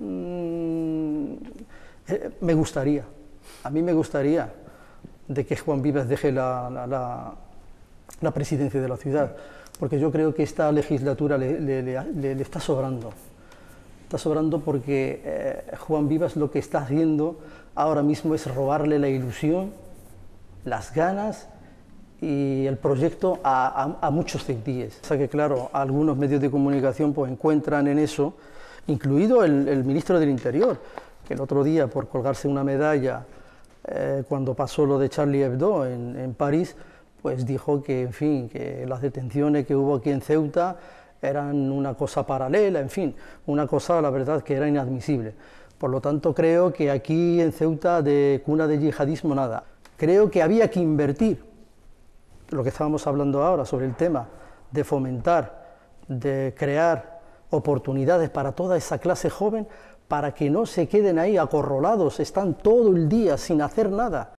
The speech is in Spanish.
Mm, eh, me gustaría, a mí me gustaría de que Juan Vivas deje la, presidencia de la ciudad, porque yo creo que esta legislatura le, está sobrando. Está sobrando porque eh, Juan Vivas lo que está haciendo ahora mismo es robarle la ilusión, las ganas y el proyecto a, muchos centíes. O sea que claro, algunos medios de comunicación pues encuentran en eso incluido el, ministro del Interior, que el otro día por colgarse una medalla eh, cuando pasó lo de Charlie Hebdo en, en, París, pues dijo que, en fin, que las detenciones que hubo aquí en Ceuta eran una cosa paralela, en fin, una cosa, la verdad, que era inadmisible. Por lo tanto, creo que aquí en Ceuta de cuna de yihadismo nada. Creo que había que invertir, lo que estábamos hablando ahora sobre el tema, de fomentar, de crear oportunidades para toda esa clase joven para que no se queden ahí acorralados, están todo el día sin hacer nada.